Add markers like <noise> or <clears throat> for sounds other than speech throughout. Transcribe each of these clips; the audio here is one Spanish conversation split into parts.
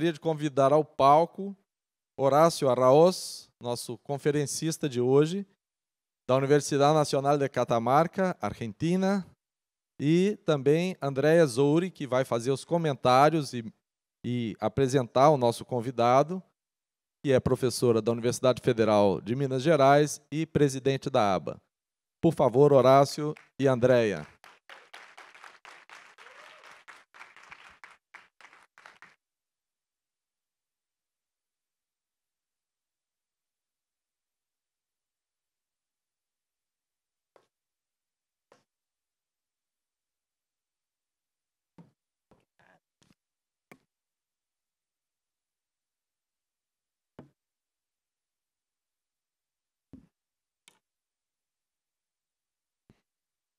gostaria de convidar ao palco Horácio Arraoz, nosso conferencista de hoje, da Universidade Nacional de Catamarca, Argentina, e também Andréa Zouri, que vai fazer os comentários e, e apresentar o nosso convidado, que é professora da Universidade Federal de Minas Gerais e presidente da ABA. Por favor, Horácio e Andréia.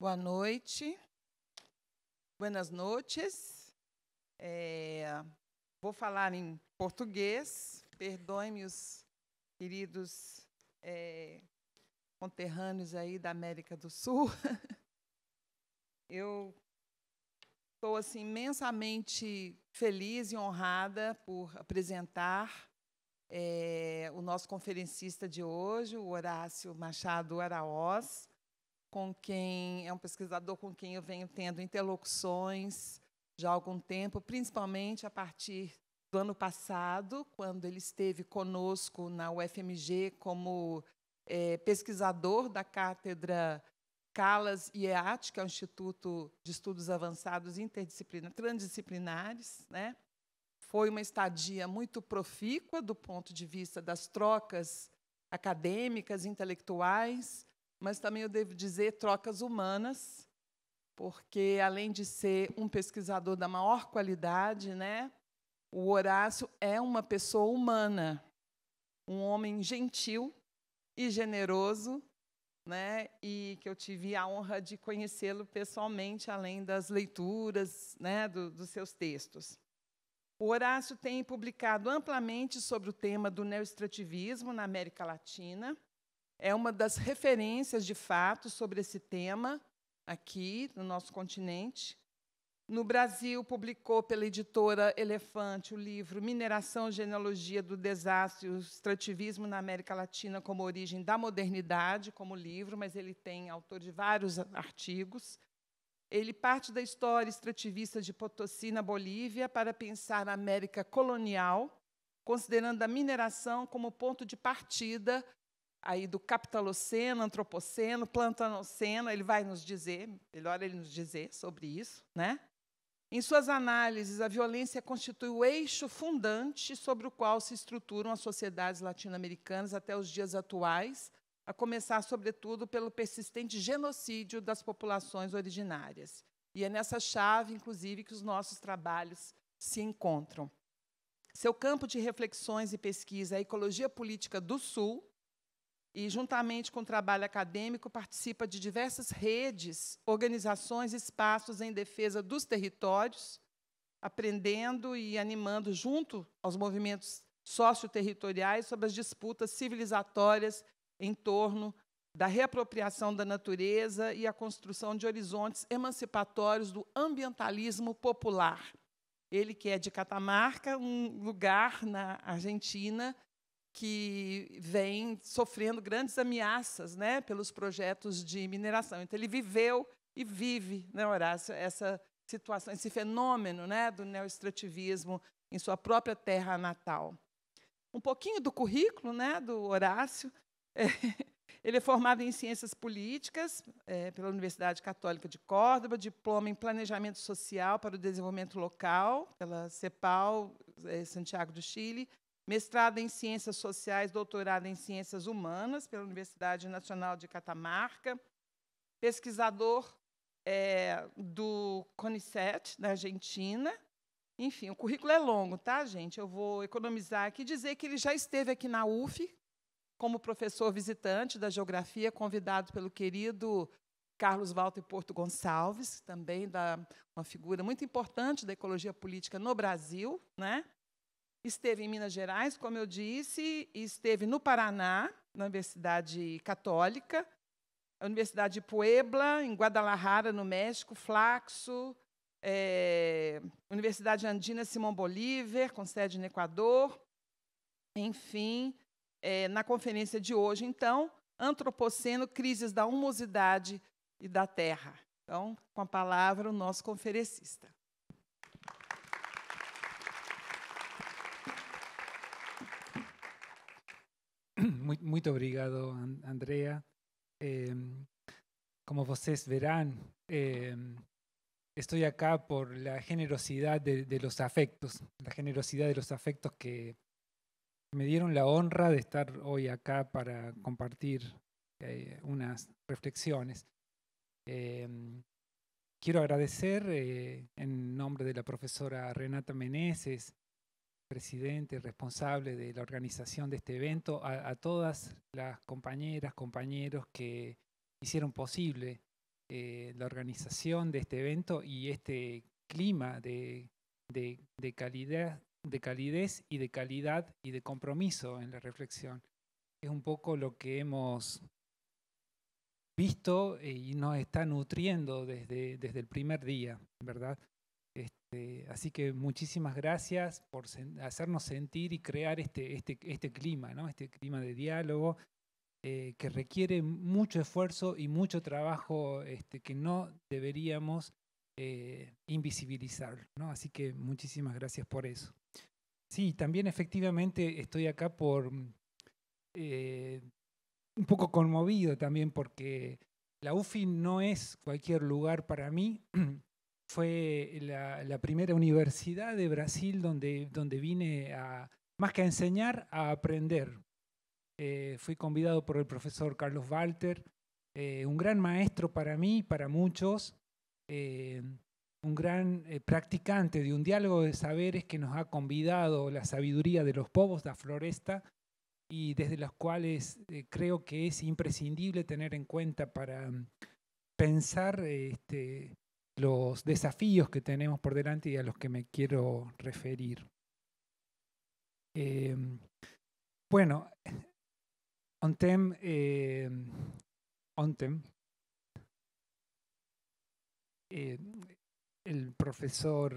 Boa noite. Buenas noches. É, vou falar em português. Perdoem me os queridos é, conterrâneos aí da América do Sul. <laughs> Eu estou assim imensamente feliz e honrada por apresentar é, o nosso conferencista de hoje, o Horácio Machado Araoz com quem é um pesquisador com quem eu venho tendo interlocuções já há algum tempo, principalmente a partir do ano passado, quando ele esteve conosco na UFMG como é, pesquisador da cátedra Calas e EAT, que é o Instituto de Estudos Avançados Interdisciplinares, Transdisciplinares, né? Foi uma estadia muito profícua do ponto de vista das trocas acadêmicas, intelectuais, mas também eu devo dizer trocas humanas, porque além de ser um pesquisador da maior qualidade, né, o Horácio é uma pessoa humana, um homem gentil e generoso, né, e que eu tive a honra de conhecê-lo pessoalmente, além das leituras né, do, dos seus textos. O Horácio tem publicado amplamente sobre o tema do neoestrativismo na América Latina, é uma das referências de fato sobre esse tema aqui no nosso continente. No Brasil, publicou pela editora Elefante o livro Mineração, Genealogia do Desastre e o Extrativismo na América Latina como Origem da Modernidade, como livro, mas ele tem autor de vários artigos. Ele parte da história extrativista de Potosí, na Bolívia, para pensar a América colonial, considerando a mineração como ponto de partida aí do capitaloceno, antropoceno, plantanoceno, ele vai nos dizer, melhor ele nos dizer sobre isso, né? Em suas análises, a violência constitui o eixo fundante sobre o qual se estruturam as sociedades latino-americanas até os dias atuais, a começar, sobretudo, pelo persistente genocídio das populações originárias. E é nessa chave, inclusive, que os nossos trabalhos se encontram. Seu campo de reflexões e pesquisa é a ecologia política do Sul, e, juntamente com o trabalho acadêmico, participa de diversas redes, organizações e espaços em defesa dos territórios, aprendendo e animando, junto aos movimentos socioterritoriais, sobre as disputas civilizatórias em torno da reapropriação da natureza e a construção de horizontes emancipatórios do ambientalismo popular. Ele que é de Catamarca, um lugar na Argentina que vem sofrendo grandes ameaças né, pelos projetos de mineração. Então, ele viveu e vive, né, Horácio, essa situação, esse fenômeno né, do neoestrativismo em sua própria terra natal. Um pouquinho do currículo né, do Horácio. É, <laughs> ele é formado em Ciências Políticas é, pela Universidade Católica de Córdoba, diploma em Planejamento Social para o Desenvolvimento Local pela CEPAL, é, Santiago do Chile, mestrado em Ciências Sociais, doutorado em Ciências Humanas pela Universidade Nacional de Catamarca, pesquisador é, do CONICET, na Argentina. Enfim, o currículo é longo, tá, gente? Eu vou economizar aqui e dizer que ele já esteve aqui na UF como professor visitante da Geografia, convidado pelo querido Carlos Walter Porto Gonçalves, também da, uma figura muito importante da ecologia política no Brasil, né? Esteve em Minas Gerais, como eu disse, esteve no Paraná, na Universidade Católica, a Universidade de Puebla, em Guadalajara, no México, Flaxo, é, Universidade Andina Simão Bolívar, com sede no Equador, enfim, é, na conferência de hoje, então, Antropoceno, Crises da Humosidade e da Terra. Então, com a palavra, o nosso conferencista. <clears throat> Muy obrigado, Andrea. Em, como ustedes verán, em, estoy acá por la generosidad de, los afectos, la generosidad de los afectos que me dieron la honra de estar hoy acá para compartir eh, unas reflexiones. Em, quiero agradecer eh, en nombre de la profesora Renata Meneses presidente, responsable de la organización de este evento, a, todas las compañeras, compañeros que hicieron posible eh, la organización de este evento y este clima de, de calidez y de calidad y de compromiso en la reflexión. Es un poco lo que hemos visto eh, y nos está nutriendo desde, desde el primer día, ¿verdad? Este, así que muchísimas gracias por hacernos sentir y crear este, este, este clima, ¿no? este clima de diálogo eh, que requiere mucho esfuerzo y mucho trabajo este, que no deberíamos eh, invisibilizar. ¿no? Así que muchísimas gracias por eso. Sí, también efectivamente estoy acá por eh, un poco conmovido también porque la UFI no es cualquier lugar para mí. <clears throat> fue la, primera universidad de Brasil donde, donde vine a, más que a enseñar, a aprender. Eh, fui convidado por el profesor Carlos Walter, eh, un gran maestro para mí, para muchos, eh, un gran practicante de un diálogo de saberes que nos ha convidado la sabiduría de los povos, la floresta, y desde las cuales creo que es imprescindible tener en cuenta para mm, pensar este, los desafíos que tenemos por delante y a los que me quiero referir. Eh, bueno, Ontem, eh, Ontem eh, el profesor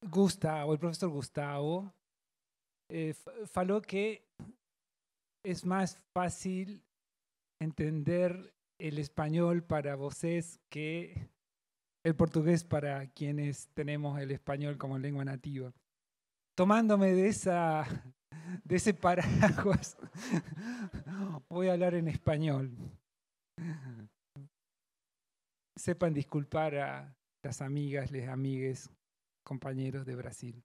Gustavo, el profesor Gustavo, faló que es más fácil entender el español para voces que el portugués para quienes tenemos el español como lengua nativa. Tomándome de, esa, de ese paraguas, <laughs> voy a hablar en español. Sepan disculpar a las amigas, les amigues, compañeros de Brasil.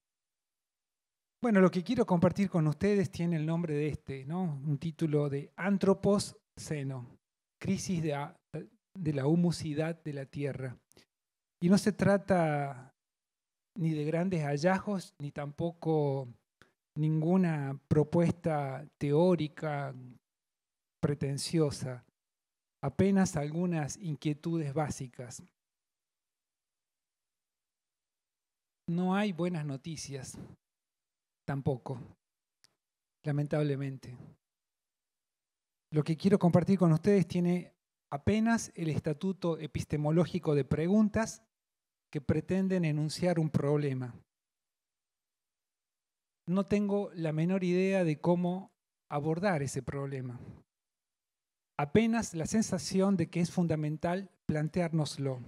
Bueno, lo que quiero compartir con ustedes tiene el nombre de este, ¿no? Un título de seno crisis de, la humusidad de la Tierra. Y no se trata ni de grandes hallazgos, ni tampoco ninguna propuesta teórica pretenciosa, apenas algunas inquietudes básicas. No hay buenas noticias, tampoco, lamentablemente. Lo que quiero compartir con ustedes tiene apenas el estatuto epistemológico de preguntas que pretenden enunciar un problema. No tengo la menor idea de cómo abordar ese problema. Apenas la sensación de que es fundamental planteárnoslo,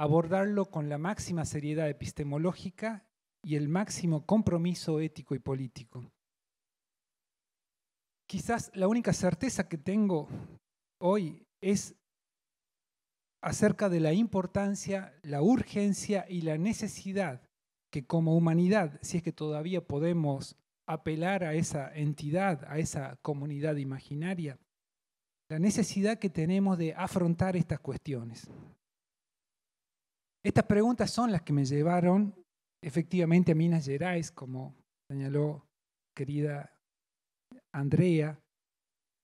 abordarlo con la máxima seriedad epistemológica y el máximo compromiso ético y político quizás la única certeza que tengo hoy es acerca de la importancia, la urgencia y la necesidad que como humanidad, si es que todavía podemos apelar a esa entidad, a esa comunidad imaginaria, la necesidad que tenemos de afrontar estas cuestiones. Estas preguntas son las que me llevaron efectivamente a Minas Gerais, como señaló querida Andrea,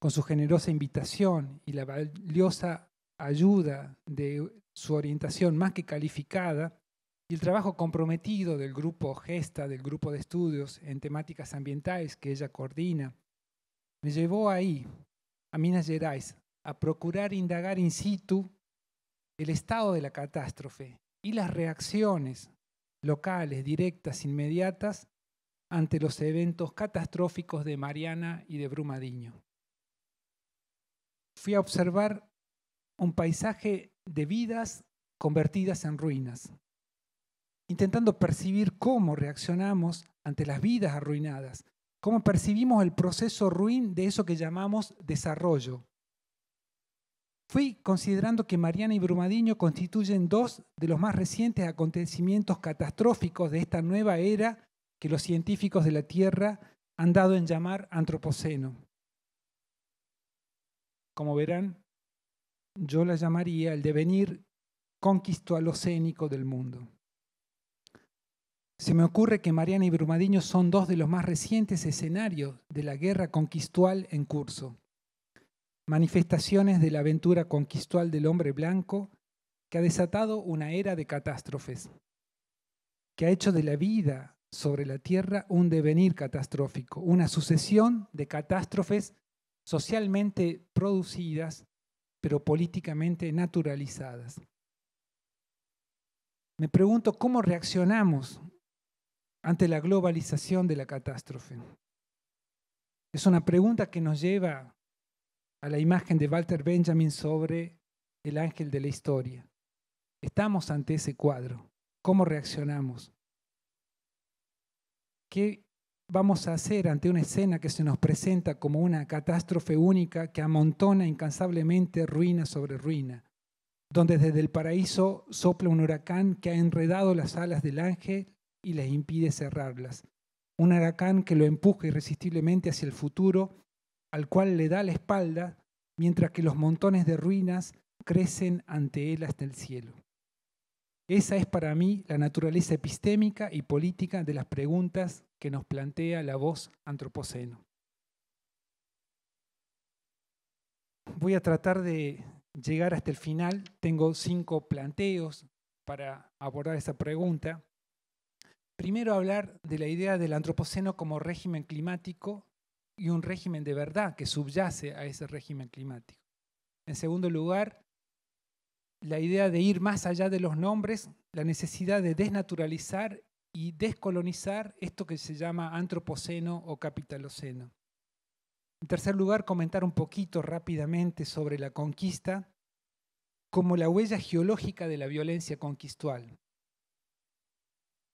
con su generosa invitación y la valiosa ayuda de su orientación más que calificada, y el trabajo comprometido del grupo Gesta, del grupo de estudios en temáticas ambientales que ella coordina, me llevó ahí, a Minas Gerais, a procurar indagar in situ el estado de la catástrofe y las reacciones locales, directas, inmediatas, ante los eventos catastróficos de Mariana y de Brumadiño. Fui a observar un paisaje de vidas convertidas en ruinas, intentando percibir cómo reaccionamos ante las vidas arruinadas, cómo percibimos el proceso ruin de eso que llamamos desarrollo. Fui considerando que Mariana y Brumadiño constituyen dos de los más recientes acontecimientos catastróficos de esta nueva era que los científicos de la Tierra han dado en llamar antropoceno. Como verán, yo la llamaría el devenir conquistualocénico del mundo. Se me ocurre que Mariana y Brumadiño son dos de los más recientes escenarios de la guerra conquistual en curso, manifestaciones de la aventura conquistual del hombre blanco que ha desatado una era de catástrofes, que ha hecho de la vida, sobre la Tierra un devenir catastrófico, una sucesión de catástrofes socialmente producidas, pero políticamente naturalizadas. Me pregunto cómo reaccionamos ante la globalización de la catástrofe. Es una pregunta que nos lleva a la imagen de Walter Benjamin sobre el ángel de la historia. Estamos ante ese cuadro. ¿Cómo reaccionamos? ¿Qué vamos a hacer ante una escena que se nos presenta como una catástrofe única que amontona incansablemente ruina sobre ruina? donde desde el paraíso sopla un huracán que ha enredado las alas del ángel y les impide cerrarlas. Un huracán que lo empuja irresistiblemente hacia el futuro, al cual le da la espalda, mientras que los montones de ruinas crecen ante él hasta el cielo. Esa es para mí la naturaleza epistémica y política de las preguntas que nos plantea la voz antropoceno. Voy a tratar de llegar hasta el final. Tengo cinco planteos para abordar esa pregunta. Primero hablar de la idea del antropoceno como régimen climático y un régimen de verdad que subyace a ese régimen climático. En segundo lugar, la idea de ir más allá de los nombres, la necesidad de desnaturalizar y descolonizar esto que se llama antropoceno o capitaloceno. En tercer lugar, comentar un poquito rápidamente sobre la conquista como la huella geológica de la violencia conquistual.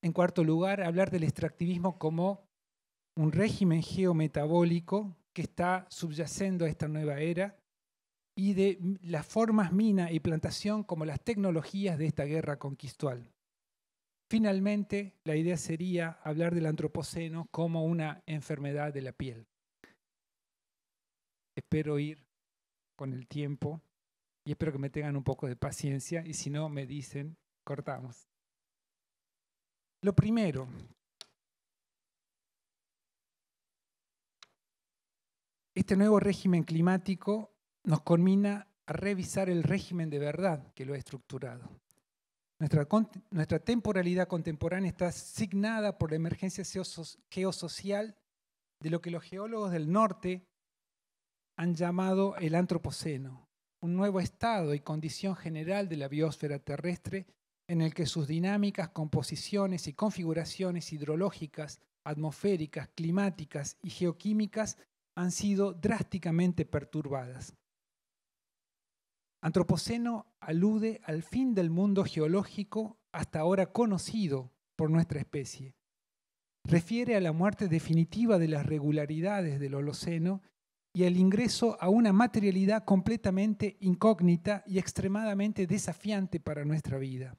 En cuarto lugar, hablar del extractivismo como un régimen geometabólico que está subyacendo a esta nueva era y de las formas mina y plantación como las tecnologías de esta guerra conquistual. Finalmente, la idea sería hablar del antropoceno como una enfermedad de la piel. Espero ir con el tiempo y espero que me tengan un poco de paciencia y si no me dicen, cortamos. Lo primero, este nuevo régimen climático nos conmina a revisar el régimen de verdad que lo ha estructurado. Nuestra, nuestra temporalidad contemporánea está asignada por la emergencia geosocial de lo que los geólogos del norte han llamado el antropoceno, un nuevo estado y condición general de la biosfera terrestre en el que sus dinámicas, composiciones y configuraciones hidrológicas, atmosféricas, climáticas y geoquímicas han sido drásticamente perturbadas. Antropoceno alude al fin del mundo geológico hasta ahora conocido por nuestra especie. Refiere a la muerte definitiva de las regularidades del Holoceno y al ingreso a una materialidad completamente incógnita y extremadamente desafiante para nuestra vida.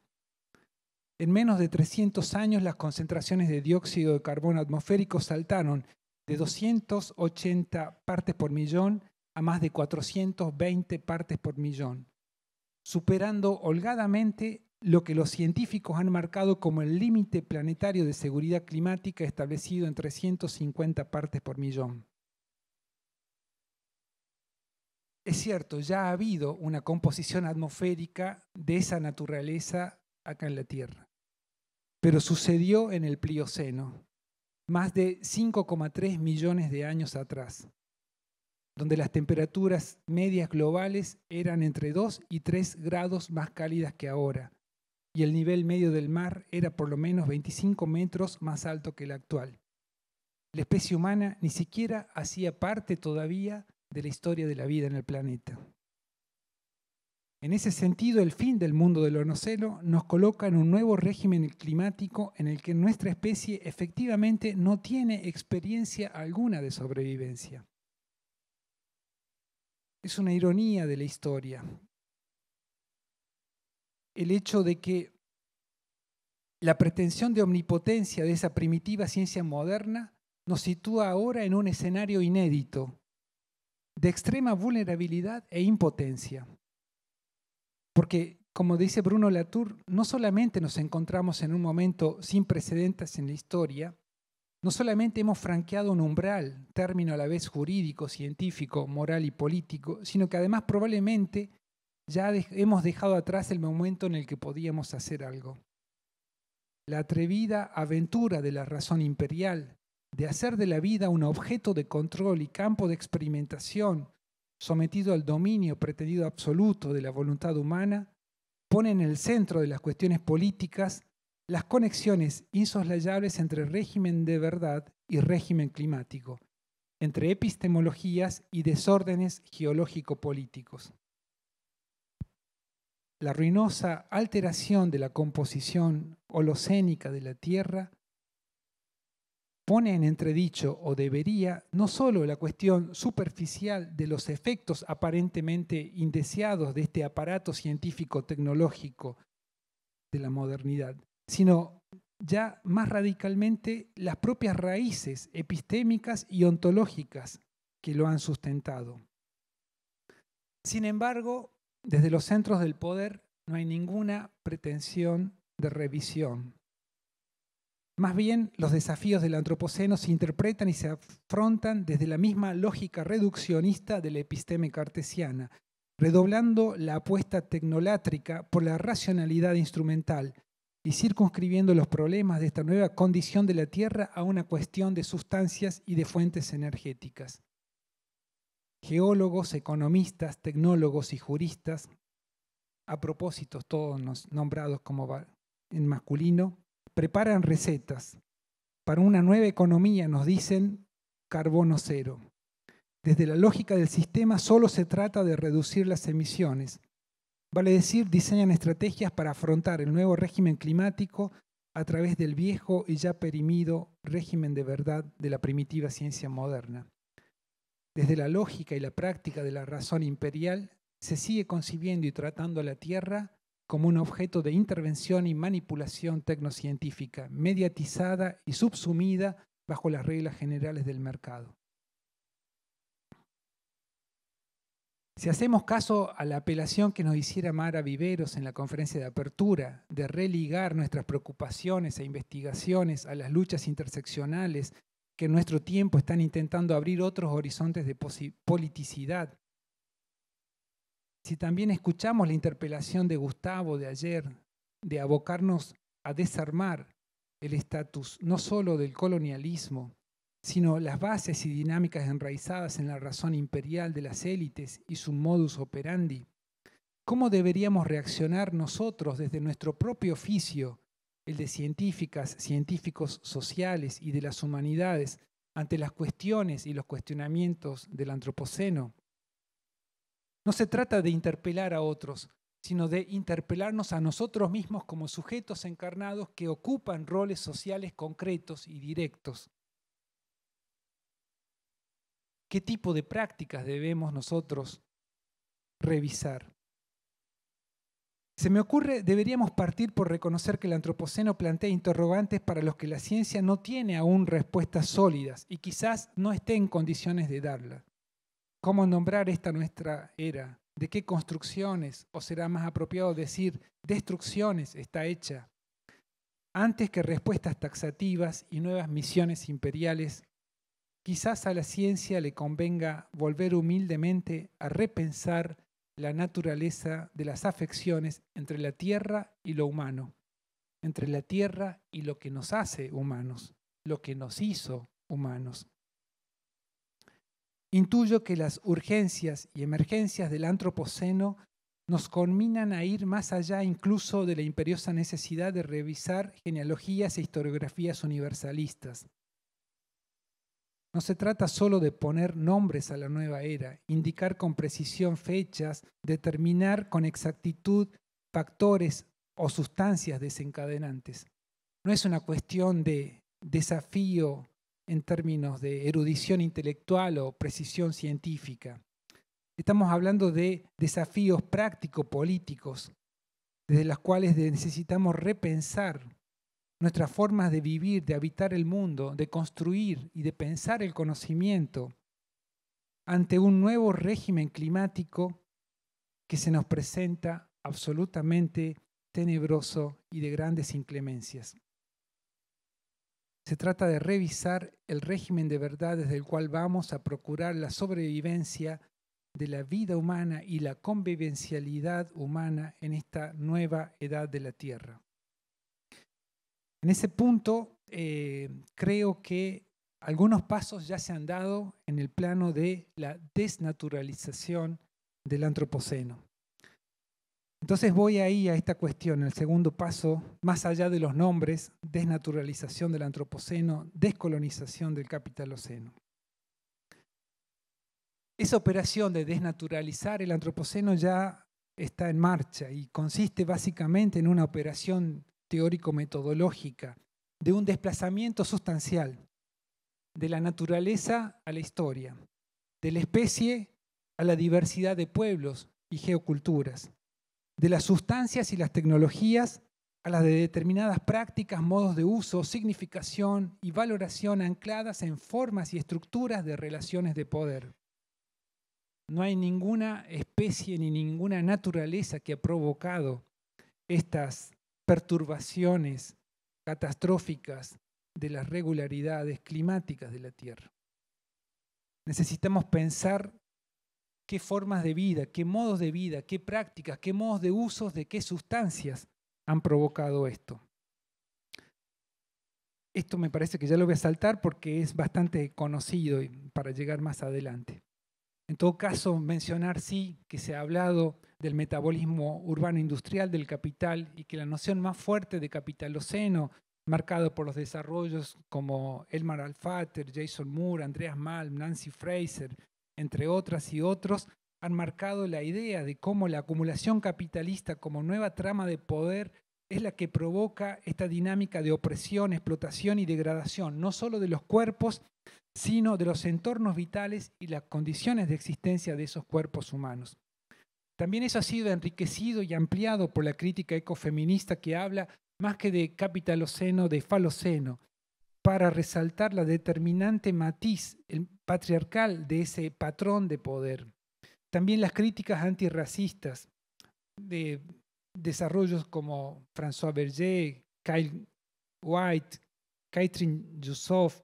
En menos de 300 años las concentraciones de dióxido de carbono atmosférico saltaron de 280 partes por millón a más de 420 partes por millón, superando holgadamente lo que los científicos han marcado como el límite planetario de seguridad climática establecido en 350 partes por millón. Es cierto, ya ha habido una composición atmosférica de esa naturaleza acá en la Tierra, pero sucedió en el Plioceno, más de 5,3 millones de años atrás donde las temperaturas medias globales eran entre 2 y 3 grados más cálidas que ahora, y el nivel medio del mar era por lo menos 25 metros más alto que el actual. La especie humana ni siquiera hacía parte todavía de la historia de la vida en el planeta. En ese sentido, el fin del mundo del onocelo nos coloca en un nuevo régimen climático en el que nuestra especie efectivamente no tiene experiencia alguna de sobrevivencia es una ironía de la historia. El hecho de que la pretensión de omnipotencia de esa primitiva ciencia moderna nos sitúa ahora en un escenario inédito, de extrema vulnerabilidad e impotencia. Porque, como dice Bruno Latour, no solamente nos encontramos en un momento sin precedentes en la historia, no solamente hemos franqueado un umbral, término a la vez jurídico, científico, moral y político, sino que además probablemente ya hemos dejado atrás el momento en el que podíamos hacer algo. La atrevida aventura de la razón imperial, de hacer de la vida un objeto de control y campo de experimentación, sometido al dominio pretendido absoluto de la voluntad humana, pone en el centro de las cuestiones políticas las conexiones insoslayables entre régimen de verdad y régimen climático, entre epistemologías y desórdenes geológico-políticos. La ruinosa alteración de la composición holocénica de la Tierra pone en entredicho o debería no solo la cuestión superficial de los efectos aparentemente indeseados de este aparato científico-tecnológico de la modernidad, sino ya más radicalmente las propias raíces epistémicas y ontológicas que lo han sustentado. Sin embargo, desde los centros del poder no hay ninguna pretensión de revisión. Más bien, los desafíos del antropoceno se interpretan y se afrontan desde la misma lógica reduccionista de la episteme cartesiana, redoblando la apuesta tecnolátrica por la racionalidad instrumental, y circunscribiendo los problemas de esta nueva condición de la Tierra a una cuestión de sustancias y de fuentes energéticas. Geólogos, economistas, tecnólogos y juristas, a propósito todos nombrados como en masculino, preparan recetas. Para una nueva economía nos dicen carbono cero. Desde la lógica del sistema solo se trata de reducir las emisiones, Vale decir, diseñan estrategias para afrontar el nuevo régimen climático a través del viejo y ya perimido régimen de verdad de la primitiva ciencia moderna. Desde la lógica y la práctica de la razón imperial, se sigue concibiendo y tratando a la Tierra como un objeto de intervención y manipulación tecnocientífica, mediatizada y subsumida bajo las reglas generales del mercado. Si hacemos caso a la apelación que nos hiciera Mara Viveros en la conferencia de apertura, de religar nuestras preocupaciones e investigaciones a las luchas interseccionales que en nuestro tiempo están intentando abrir otros horizontes de politicidad, si también escuchamos la interpelación de Gustavo de ayer de abocarnos a desarmar el estatus no solo del colonialismo, sino las bases y dinámicas enraizadas en la razón imperial de las élites y su modus operandi. ¿Cómo deberíamos reaccionar nosotros desde nuestro propio oficio, el de científicas, científicos sociales y de las humanidades, ante las cuestiones y los cuestionamientos del Antropoceno? No se trata de interpelar a otros, sino de interpelarnos a nosotros mismos como sujetos encarnados que ocupan roles sociales concretos y directos qué tipo de prácticas debemos nosotros revisar. Se me ocurre, deberíamos partir por reconocer que el antropoceno plantea interrogantes para los que la ciencia no tiene aún respuestas sólidas y quizás no esté en condiciones de darlas. ¿Cómo nombrar esta nuestra era? ¿De qué construcciones, o será más apropiado decir, destrucciones está hecha? Antes que respuestas taxativas y nuevas misiones imperiales quizás a la ciencia le convenga volver humildemente a repensar la naturaleza de las afecciones entre la tierra y lo humano, entre la tierra y lo que nos hace humanos, lo que nos hizo humanos. Intuyo que las urgencias y emergencias del antropoceno nos conminan a ir más allá incluso de la imperiosa necesidad de revisar genealogías e historiografías universalistas no se trata solo de poner nombres a la nueva era, indicar con precisión fechas, determinar con exactitud factores o sustancias desencadenantes. No es una cuestión de desafío en términos de erudición intelectual o precisión científica. Estamos hablando de desafíos práctico-políticos, desde los cuales necesitamos repensar nuestras formas de vivir, de habitar el mundo, de construir y de pensar el conocimiento ante un nuevo régimen climático que se nos presenta absolutamente tenebroso y de grandes inclemencias. Se trata de revisar el régimen de verdad desde el cual vamos a procurar la sobrevivencia de la vida humana y la convivencialidad humana en esta nueva edad de la Tierra. En ese punto, eh, creo que algunos pasos ya se han dado en el plano de la desnaturalización del antropoceno. Entonces voy ahí a esta cuestión, el segundo paso, más allá de los nombres, desnaturalización del antropoceno, descolonización del capitaloceno. Esa operación de desnaturalizar el antropoceno ya está en marcha y consiste básicamente en una operación teórico-metodológica, de un desplazamiento sustancial de la naturaleza a la historia, de la especie a la diversidad de pueblos y geoculturas, de las sustancias y las tecnologías a las de determinadas prácticas, modos de uso, significación y valoración ancladas en formas y estructuras de relaciones de poder. No hay ninguna especie ni ninguna naturaleza que ha provocado estas perturbaciones catastróficas de las regularidades climáticas de la Tierra. Necesitamos pensar qué formas de vida, qué modos de vida, qué prácticas, qué modos de usos de qué sustancias han provocado esto. Esto me parece que ya lo voy a saltar porque es bastante conocido para llegar más adelante. En todo caso, mencionar sí que se ha hablado del metabolismo urbano industrial del capital y que la noción más fuerte de capitaloceno, marcado por los desarrollos como Elmar Alfater, Jason Moore, Andreas Malm, Nancy Fraser, entre otras y otros, han marcado la idea de cómo la acumulación capitalista como nueva trama de poder es la que provoca esta dinámica de opresión, explotación y degradación, no solo de los cuerpos, sino de los entornos vitales y las condiciones de existencia de esos cuerpos humanos. También eso ha sido enriquecido y ampliado por la crítica ecofeminista que habla más que de capitaloceno, de faloceno, para resaltar la determinante matiz patriarcal de ese patrón de poder. También las críticas antirracistas de desarrollos como François Berger, Kyle White, Catherine Yusuf,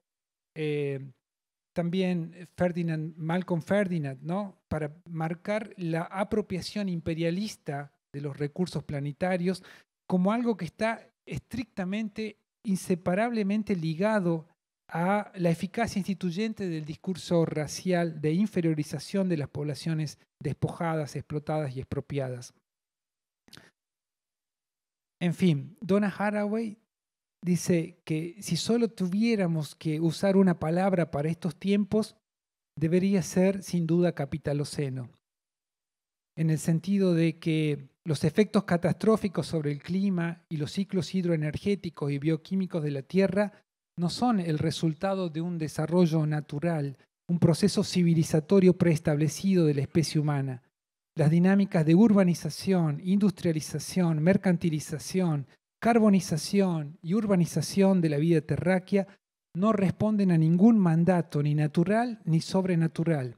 también eh, Ferdinand, Malcolm Ferdinand, ¿no? para marcar la apropiación imperialista de los recursos planetarios como algo que está estrictamente, inseparablemente ligado a la eficacia instituyente del discurso racial de inferiorización de las poblaciones despojadas, explotadas y expropiadas. En fin, Donna Haraway dice que si solo tuviéramos que usar una palabra para estos tiempos, debería ser sin duda capitaloceno, en el sentido de que los efectos catastróficos sobre el clima y los ciclos hidroenergéticos y bioquímicos de la Tierra no son el resultado de un desarrollo natural, un proceso civilizatorio preestablecido de la especie humana. Las dinámicas de urbanización, industrialización, mercantilización, carbonización y urbanización de la vida terráquea no responden a ningún mandato ni natural ni sobrenatural.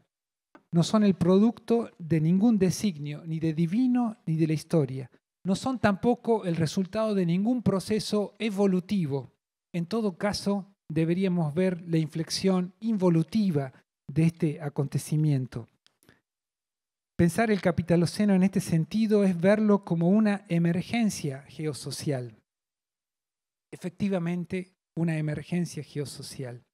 No son el producto de ningún designio, ni de divino ni de la historia. No son tampoco el resultado de ningún proceso evolutivo. En todo caso, deberíamos ver la inflexión involutiva de este acontecimiento. Pensar el capitaloceno en este sentido es verlo como una emergencia geosocial. Efectivamente, una emergencia geosocial.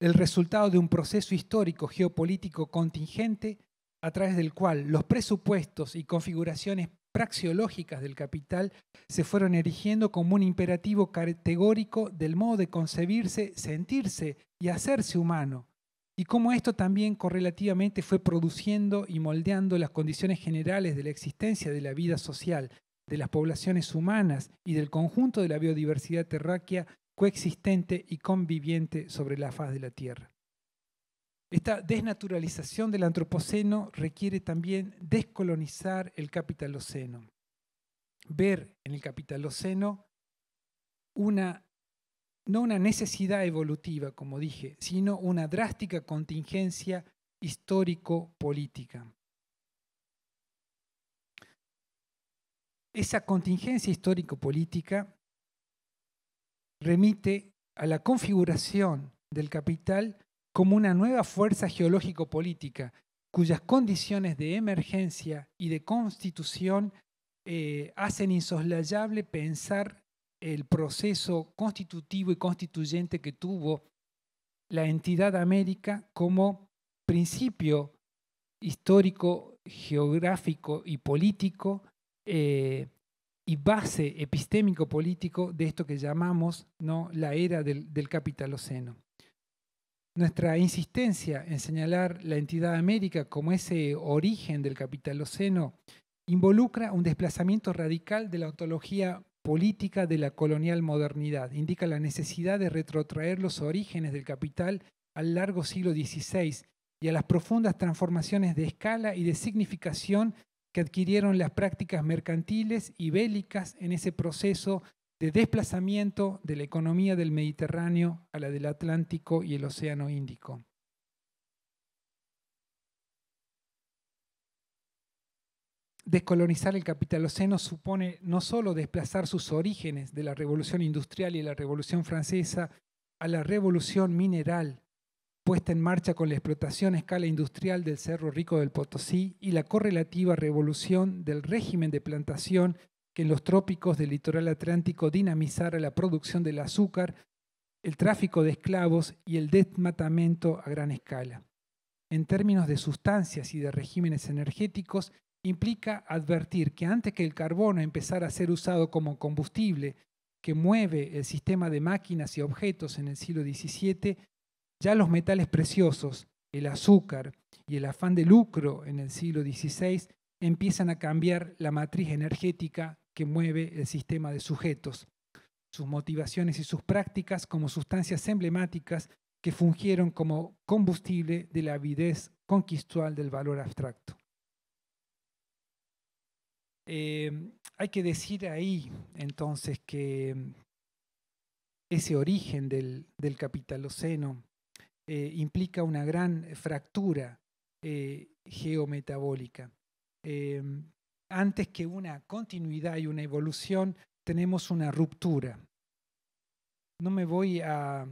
El resultado de un proceso histórico geopolítico contingente a través del cual los presupuestos y configuraciones praxiológicas del capital se fueron erigiendo como un imperativo categórico del modo de concebirse, sentirse y hacerse humano, y cómo esto también correlativamente fue produciendo y moldeando las condiciones generales de la existencia de la vida social, de las poblaciones humanas y del conjunto de la biodiversidad terráquea coexistente y conviviente sobre la faz de la Tierra. Esta desnaturalización del antropoceno requiere también descolonizar el capitaloceno, ver en el capitaloceno una no una necesidad evolutiva, como dije, sino una drástica contingencia histórico-política. Esa contingencia histórico-política remite a la configuración del capital como una nueva fuerza geológico-política, cuyas condiciones de emergencia y de constitución eh, hacen insoslayable pensar el proceso constitutivo y constituyente que tuvo la entidad América como principio histórico, geográfico y político eh, y base epistémico-político de esto que llamamos ¿no? la era del, del capitaloceno. Nuestra insistencia en señalar la entidad América como ese origen del capitaloceno involucra un desplazamiento radical de la ontología política de la colonial modernidad. Indica la necesidad de retrotraer los orígenes del capital al largo siglo XVI y a las profundas transformaciones de escala y de significación que adquirieron las prácticas mercantiles y bélicas en ese proceso de desplazamiento de la economía del Mediterráneo a la del Atlántico y el Océano Índico. Descolonizar el capitaloceno supone no solo desplazar sus orígenes de la revolución industrial y la revolución francesa a la revolución mineral puesta en marcha con la explotación a escala industrial del Cerro Rico del Potosí y la correlativa revolución del régimen de plantación que en los trópicos del litoral atlántico dinamizara la producción del azúcar, el tráfico de esclavos y el desmatamiento a gran escala. En términos de sustancias y de regímenes energéticos, implica advertir que antes que el carbono empezara a ser usado como combustible que mueve el sistema de máquinas y objetos en el siglo XVII, ya los metales preciosos, el azúcar y el afán de lucro en el siglo XVI empiezan a cambiar la matriz energética que mueve el sistema de sujetos, sus motivaciones y sus prácticas como sustancias emblemáticas que fungieron como combustible de la avidez conquistual del valor abstracto. Em, hay que decir ahí entonces que em, ese origen del, capitaloceno eh, implica una gran fractura eh, geometabólica. Em, antes que una continuidad y una evolución, tenemos una ruptura. No me voy a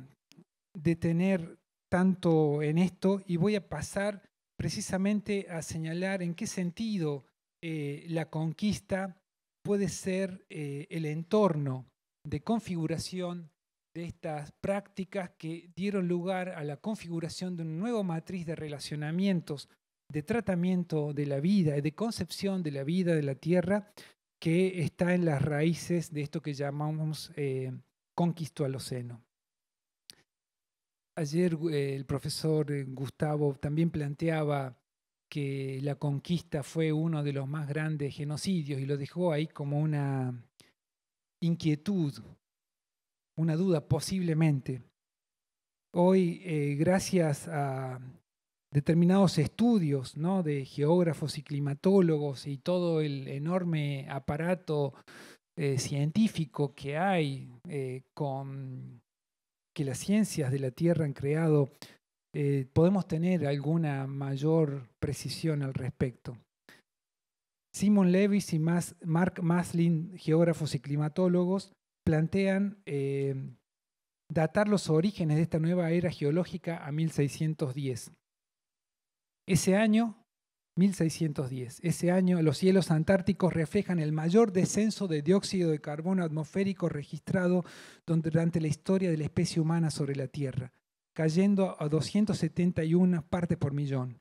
detener tanto en esto y voy a pasar precisamente a señalar en qué sentido eh, la conquista puede ser eh, el entorno de configuración de estas prácticas que dieron lugar a la configuración de una nueva matriz de relacionamientos, de tratamiento de la vida y de concepción de la vida de la tierra que está en las raíces de esto que llamamos eh, al aloceno. Ayer eh, el profesor Gustavo también planteaba que la conquista fue uno de los más grandes genocidios y lo dejó ahí como una inquietud, una duda posiblemente. Hoy, eh, gracias a determinados estudios ¿no? de geógrafos y climatólogos y todo el enorme aparato eh, científico que hay eh, con que las ciencias de la Tierra han creado eh, podemos tener alguna mayor precisión al respecto. Simon Lewis y Mark Maslin, geógrafos y climatólogos, plantean eh, datar los orígenes de esta nueva era geológica a 1610. Ese año, 1610, ese año los cielos antárticos reflejan el mayor descenso de dióxido de carbono atmosférico registrado durante la historia de la especie humana sobre la Tierra cayendo a 271 partes por millón,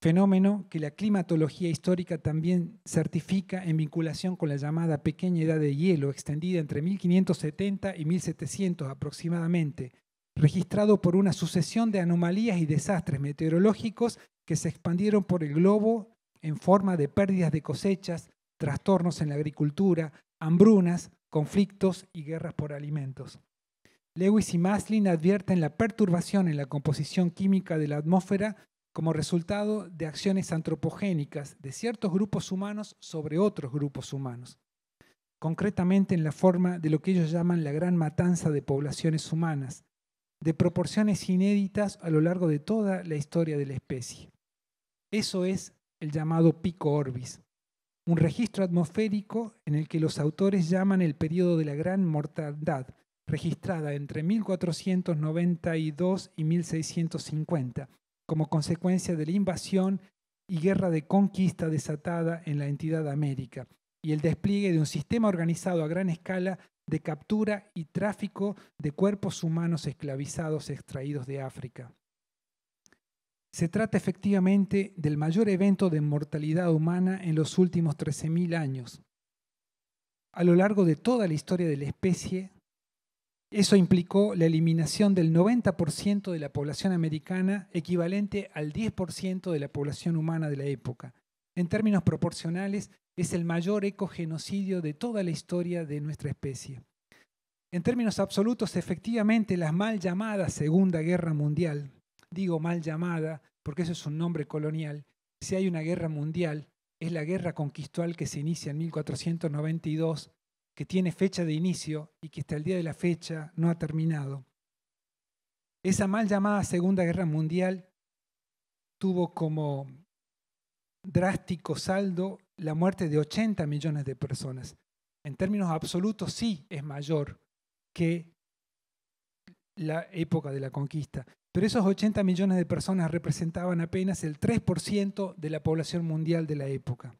fenómeno que la climatología histórica también certifica en vinculación con la llamada pequeña edad de hielo extendida entre 1570 y 1700 aproximadamente, registrado por una sucesión de anomalías y desastres meteorológicos que se expandieron por el globo en forma de pérdidas de cosechas, trastornos en la agricultura, hambrunas, conflictos y guerras por alimentos. Lewis y Maslin advierten la perturbación en la composición química de la atmósfera como resultado de acciones antropogénicas de ciertos grupos humanos sobre otros grupos humanos, concretamente en la forma de lo que ellos llaman la gran matanza de poblaciones humanas, de proporciones inéditas a lo largo de toda la historia de la especie. Eso es el llamado pico orbis, un registro atmosférico en el que los autores llaman el periodo de la gran mortandad, registrada entre 1492 y 1650, como consecuencia de la invasión y guerra de conquista desatada en la entidad América, y el despliegue de un sistema organizado a gran escala de captura y tráfico de cuerpos humanos esclavizados extraídos de África. Se trata efectivamente del mayor evento de mortalidad humana en los últimos 13.000 años. A lo largo de toda la historia de la especie, eso implicó la eliminación del 90% de la población americana, equivalente al 10% de la población humana de la época. En términos proporcionales, es el mayor ecogenocidio de toda la historia de nuestra especie. En términos absolutos, efectivamente, la mal llamada Segunda Guerra Mundial, digo mal llamada porque eso es un nombre colonial, si hay una guerra mundial, es la guerra conquistual que se inicia en 1492 que tiene fecha de inicio y que hasta el día de la fecha no ha terminado. Esa mal llamada Segunda Guerra Mundial tuvo como drástico saldo la muerte de 80 millones de personas. En términos absolutos sí es mayor que la época de la conquista, pero esos 80 millones de personas representaban apenas el 3% de la población mundial de la época.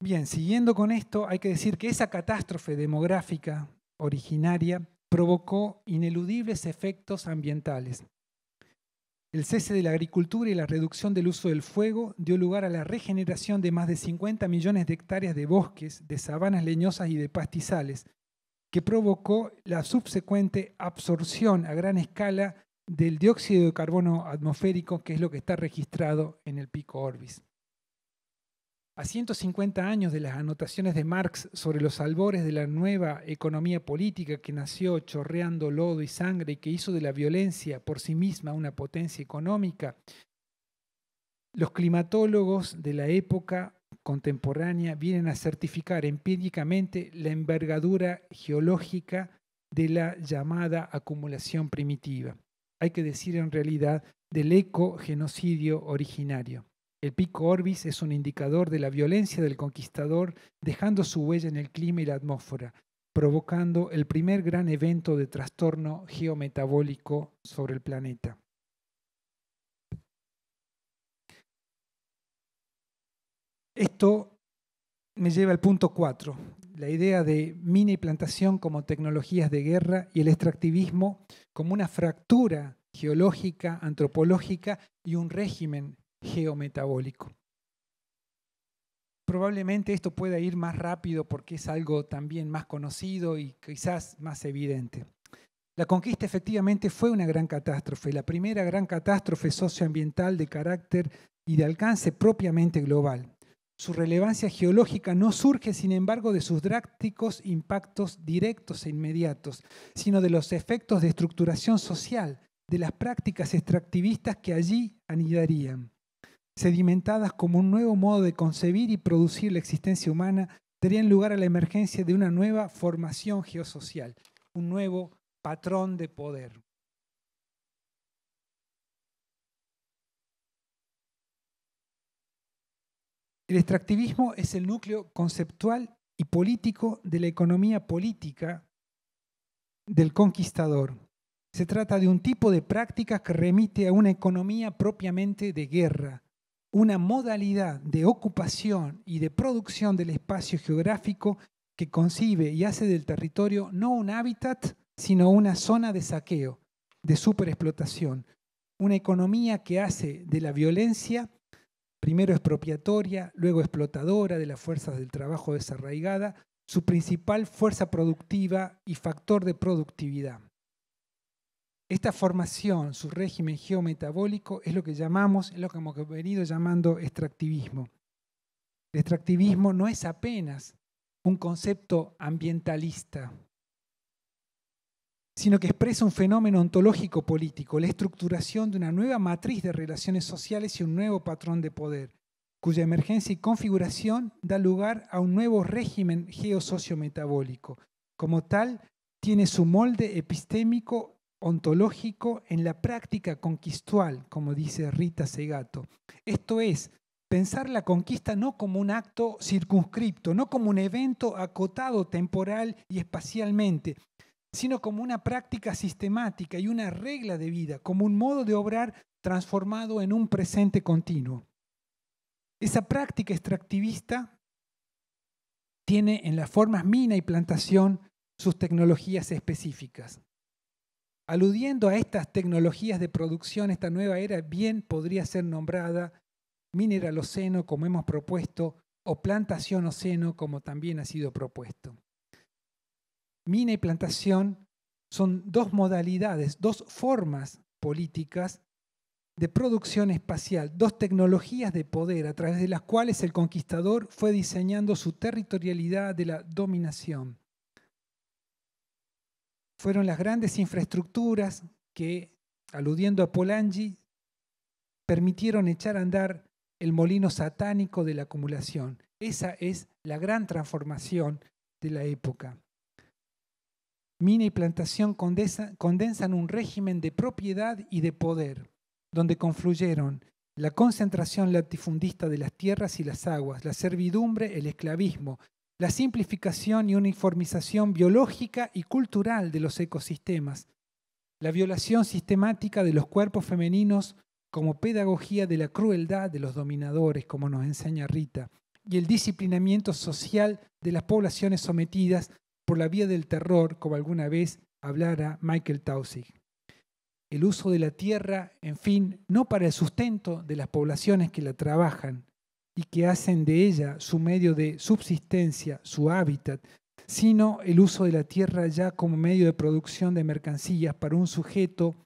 Bien, siguiendo con esto, hay que decir que esa catástrofe demográfica originaria provocó ineludibles efectos ambientales. El cese de la agricultura y la reducción del uso del fuego dio lugar a la regeneración de más de 50 millones de hectáreas de bosques, de sabanas leñosas y de pastizales, que provocó la subsecuente absorción a gran escala del dióxido de carbono atmosférico, que es lo que está registrado en el pico Orbis. A 150 años de las anotaciones de Marx sobre los albores de la nueva economía política que nació chorreando lodo y sangre y que hizo de la violencia por sí misma una potencia económica, los climatólogos de la época contemporánea vienen a certificar empíricamente la envergadura geológica de la llamada acumulación primitiva. Hay que decir en realidad del ecogenocidio originario. El pico Orbis es un indicador de la violencia del conquistador, dejando su huella en el clima y la atmósfera, provocando el primer gran evento de trastorno geometabólico sobre el planeta. Esto me lleva al punto 4, la idea de mina y plantación como tecnologías de guerra y el extractivismo como una fractura geológica, antropológica y un régimen geometabólico. Probablemente esto pueda ir más rápido porque es algo también más conocido y quizás más evidente. La conquista efectivamente fue una gran catástrofe, la primera gran catástrofe socioambiental de carácter y de alcance propiamente global. Su relevancia geológica no surge, sin embargo, de sus drásticos impactos directos e inmediatos, sino de los efectos de estructuración social, de las prácticas extractivistas que allí anidarían sedimentadas como un nuevo modo de concebir y producir la existencia humana, darían lugar a la emergencia de una nueva formación geosocial, un nuevo patrón de poder. El extractivismo es el núcleo conceptual y político de la economía política del conquistador. Se trata de un tipo de práctica que remite a una economía propiamente de guerra, una modalidad de ocupación y de producción del espacio geográfico que concibe y hace del territorio no un hábitat, sino una zona de saqueo, de superexplotación, una economía que hace de la violencia, primero expropiatoria, luego explotadora de las fuerzas del trabajo desarraigada, su principal fuerza productiva y factor de productividad. Esta formación, su régimen geometabólico, es lo que llamamos, es lo que hemos venido llamando extractivismo. El extractivismo no es apenas un concepto ambientalista, sino que expresa un fenómeno ontológico político, la estructuración de una nueva matriz de relaciones sociales y un nuevo patrón de poder, cuya emergencia y configuración da lugar a un nuevo régimen geosociometabólico. metabólico Como tal, tiene su molde epistémico ontológico en la práctica conquistual, como dice Rita Segato. Esto es, pensar la conquista no como un acto circunscripto, no como un evento acotado temporal y espacialmente, sino como una práctica sistemática y una regla de vida, como un modo de obrar transformado en un presente continuo. Esa práctica extractivista tiene en las formas mina y plantación sus tecnologías específicas. Aludiendo a estas tecnologías de producción, esta nueva era bien podría ser nombrada mineraloceno, como hemos propuesto, o plantación como también ha sido propuesto. Mina y plantación son dos modalidades, dos formas políticas de producción espacial, dos tecnologías de poder a través de las cuales el conquistador fue diseñando su territorialidad de la dominación fueron las grandes infraestructuras que, aludiendo a Polangi, permitieron echar a andar el molino satánico de la acumulación. Esa es la gran transformación de la época. Mina y plantación condensan un régimen de propiedad y de poder, donde confluyeron la concentración latifundista de las tierras y las aguas, la servidumbre, el esclavismo, la simplificación y uniformización biológica y cultural de los ecosistemas, la violación sistemática de los cuerpos femeninos como pedagogía de la crueldad de los dominadores, como nos enseña Rita, y el disciplinamiento social de las poblaciones sometidas por la vía del terror, como alguna vez hablara Michael Tausig. El uso de la tierra, en fin, no para el sustento de las poblaciones que la trabajan, y que hacen de ella su medio de subsistencia, su hábitat, sino el uso de la tierra ya como medio de producción de mercancías para un sujeto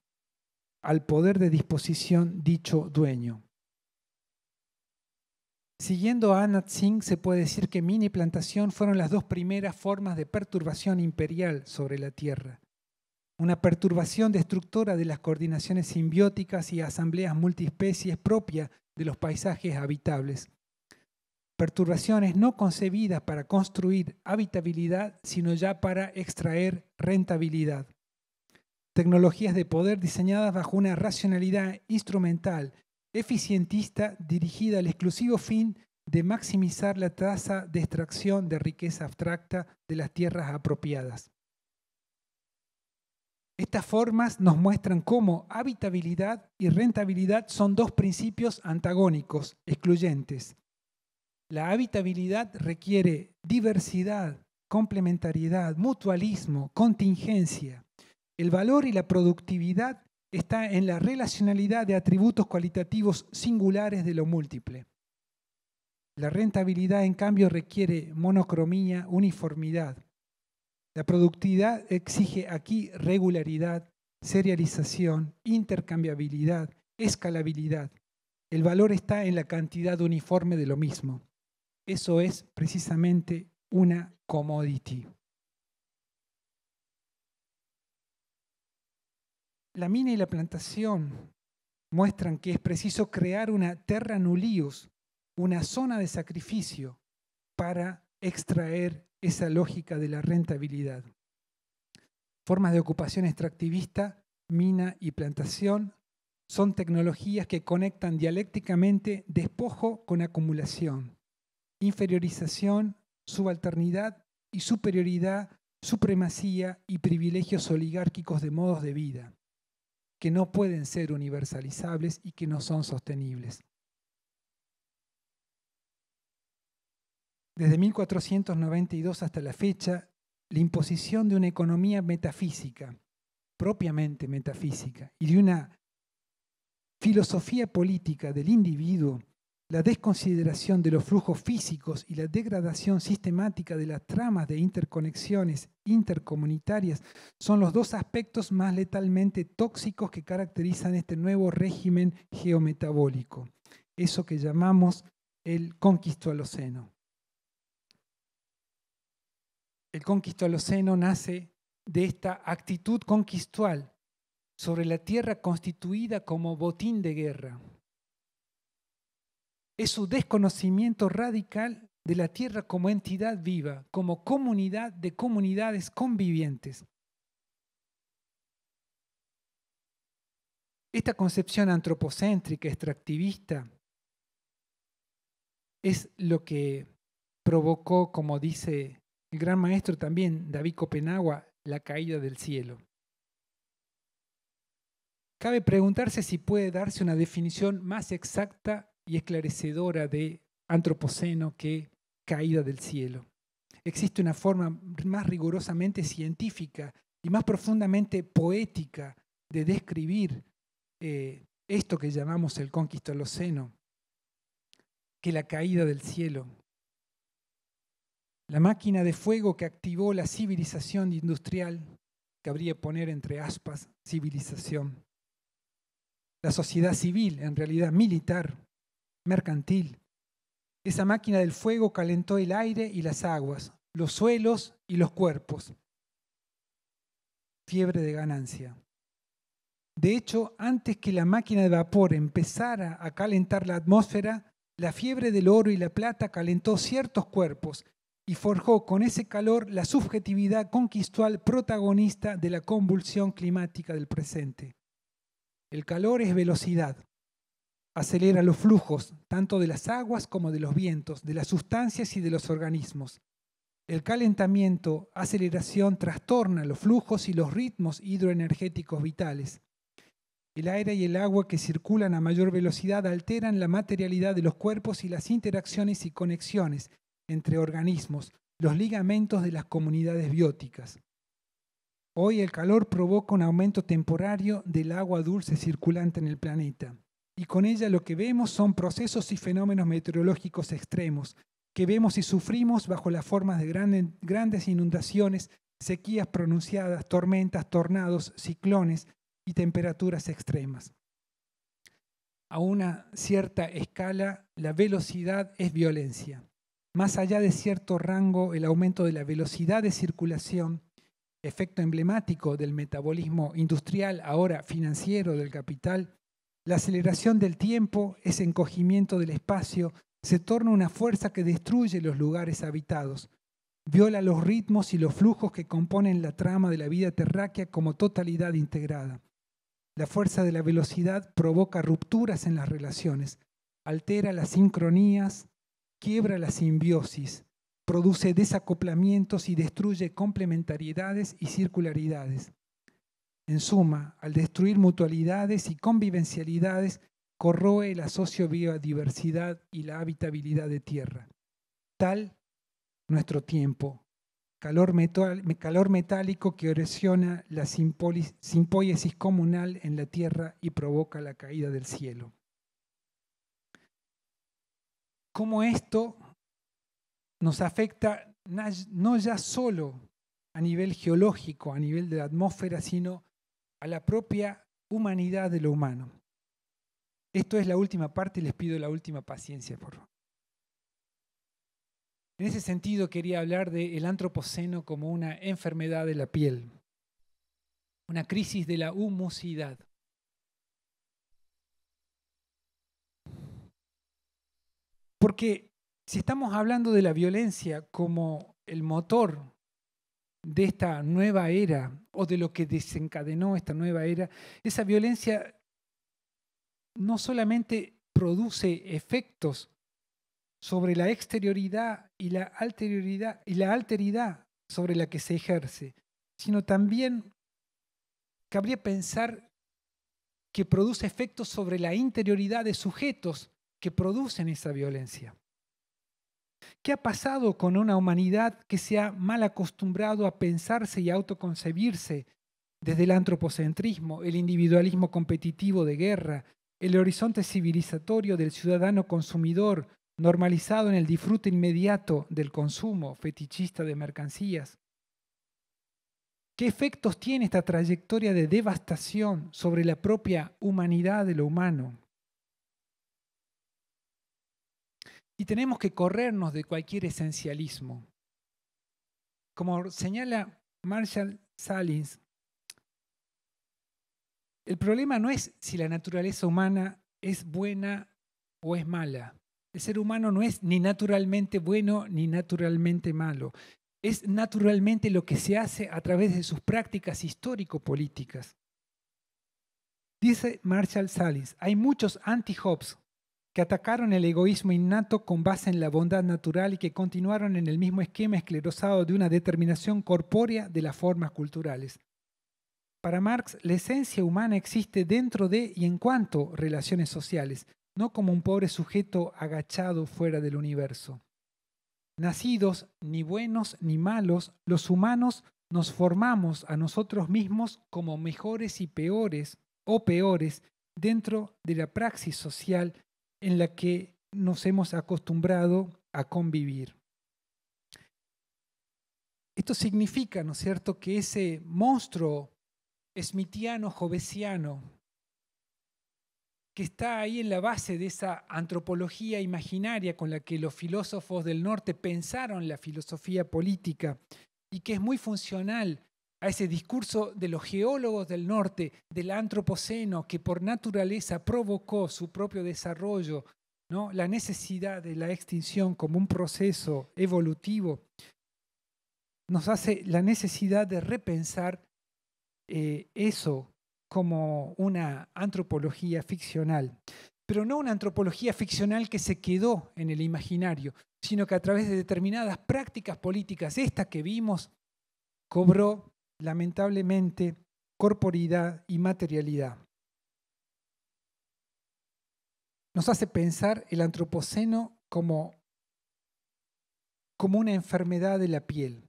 al poder de disposición dicho dueño. Siguiendo a Anat Singh, se puede decir que mini plantación fueron las dos primeras formas de perturbación imperial sobre la tierra. Una perturbación destructora de las coordinaciones simbióticas y asambleas multiespecies propias de los paisajes habitables, perturbaciones no concebidas para construir habitabilidad, sino ya para extraer rentabilidad. Tecnologías de poder diseñadas bajo una racionalidad instrumental, eficientista, dirigida al exclusivo fin de maximizar la tasa de extracción de riqueza abstracta de las tierras apropiadas. Estas formas nos muestran cómo habitabilidad y rentabilidad son dos principios antagónicos, excluyentes, la habitabilidad requiere diversidad, complementariedad, mutualismo, contingencia. El valor y la productividad está en la relacionalidad de atributos cualitativos singulares de lo múltiple. La rentabilidad, en cambio, requiere monocromía, uniformidad. La productividad exige aquí regularidad, serialización, intercambiabilidad, escalabilidad. El valor está en la cantidad uniforme de lo mismo. Eso es precisamente una commodity. La mina y la plantación muestran que es preciso crear una terra nullius, una zona de sacrificio, para extraer esa lógica de la rentabilidad. Formas de ocupación extractivista, mina y plantación son tecnologías que conectan dialécticamente despojo con acumulación, inferiorización, subalternidad y superioridad, supremacía y privilegios oligárquicos de modos de vida, que no pueden ser universalizables y que no son sostenibles. Desde 1492 hasta la fecha, la imposición de una economía metafísica, propiamente metafísica, y de una filosofía política del individuo la desconsideración de los flujos físicos y la degradación sistemática de las tramas de interconexiones intercomunitarias son los dos aspectos más letalmente tóxicos que caracterizan este nuevo régimen geometabólico, eso que llamamos el conquistualoceno. El conquistualoceno nace de esta actitud conquistual sobre la tierra constituida como botín de guerra es su desconocimiento radical de la tierra como entidad viva, como comunidad de comunidades convivientes. Esta concepción antropocéntrica, extractivista, es lo que provocó, como dice el gran maestro también, David Copenagua, la caída del cielo. Cabe preguntarse si puede darse una definición más exacta y esclarecedora de antropoceno que caída del cielo. Existe una forma más rigurosamente científica y más profundamente poética de describir eh, esto que llamamos el conquistoloceno, que la caída del cielo. La máquina de fuego que activó la civilización industrial, que habría poner entre aspas civilización. La sociedad civil, en realidad militar, mercantil. Esa máquina del fuego calentó el aire y las aguas, los suelos y los cuerpos. Fiebre de ganancia. De hecho, antes que la máquina de vapor empezara a calentar la atmósfera, la fiebre del oro y la plata calentó ciertos cuerpos y forjó con ese calor la subjetividad conquistual protagonista de la convulsión climática del presente. El calor es velocidad, acelera los flujos, tanto de las aguas como de los vientos, de las sustancias y de los organismos. El calentamiento, aceleración, trastorna los flujos y los ritmos hidroenergéticos vitales. El aire y el agua que circulan a mayor velocidad alteran la materialidad de los cuerpos y las interacciones y conexiones entre organismos, los ligamentos de las comunidades bióticas. Hoy el calor provoca un aumento temporario del agua dulce circulante en el planeta y con ella lo que vemos son procesos y fenómenos meteorológicos extremos, que vemos y sufrimos bajo las formas de grandes inundaciones, sequías pronunciadas, tormentas, tornados, ciclones y temperaturas extremas. A una cierta escala, la velocidad es violencia. Más allá de cierto rango, el aumento de la velocidad de circulación, efecto emblemático del metabolismo industrial, ahora financiero del capital, la aceleración del tiempo, ese encogimiento del espacio, se torna una fuerza que destruye los lugares habitados, viola los ritmos y los flujos que componen la trama de la vida terráquea como totalidad integrada. La fuerza de la velocidad provoca rupturas en las relaciones, altera las sincronías, quiebra la simbiosis, produce desacoplamientos y destruye complementariedades y circularidades. En suma, al destruir mutualidades y convivencialidades, corroe la sociobiodiversidad y la habitabilidad de tierra. Tal nuestro tiempo, calor, metálico que erosiona la simpóiesis comunal en la tierra y provoca la caída del cielo. Cómo esto nos afecta no ya solo a nivel geológico, a nivel de la atmósfera, sino a la propia humanidad de lo humano. Esto es la última parte y les pido la última paciencia, por favor. En ese sentido quería hablar del el antropoceno como una enfermedad de la piel, una crisis de la humosidad. Porque si estamos hablando de la violencia como el motor de esta nueva era o de lo que desencadenó esta nueva era, esa violencia no solamente produce efectos sobre la exterioridad y la alteridad sobre la que se ejerce, sino también cabría pensar que produce efectos sobre la interioridad de sujetos que producen esa violencia. ¿Qué ha pasado con una humanidad que se ha mal acostumbrado a pensarse y autoconcebirse desde el antropocentrismo, el individualismo competitivo de guerra, el horizonte civilizatorio del ciudadano consumidor normalizado en el disfrute inmediato del consumo fetichista de mercancías? ¿Qué efectos tiene esta trayectoria de devastación sobre la propia humanidad de lo humano? Y tenemos que corrernos de cualquier esencialismo. Como señala Marshall Salins, el problema no es si la naturaleza humana es buena o es mala. El ser humano no es ni naturalmente bueno ni naturalmente malo. Es naturalmente lo que se hace a través de sus prácticas histórico-políticas. Dice Marshall Salins, hay muchos anti-Hobbes que atacaron el egoísmo innato con base en la bondad natural y que continuaron en el mismo esquema esclerosado de una determinación corpórea de las formas culturales. Para Marx, la esencia humana existe dentro de y en cuanto relaciones sociales, no como un pobre sujeto agachado fuera del universo. Nacidos ni buenos ni malos, los humanos nos formamos a nosotros mismos como mejores y peores o peores dentro de la praxis social en la que nos hemos acostumbrado a convivir. Esto significa, ¿no es cierto?, que ese monstruo smithiano, jovesiano, que está ahí en la base de esa antropología imaginaria con la que los filósofos del norte pensaron la filosofía política y que es muy funcional a ese discurso de los geólogos del norte, del antropoceno, que por naturaleza provocó su propio desarrollo, ¿no? la necesidad de la extinción como un proceso evolutivo, nos hace la necesidad de repensar eh, eso como una antropología ficcional. Pero no una antropología ficcional que se quedó en el imaginario, sino que a través de determinadas prácticas políticas, esta que vimos, cobró lamentablemente, corporidad y materialidad. Nos hace pensar el antropoceno como, como una enfermedad de la piel,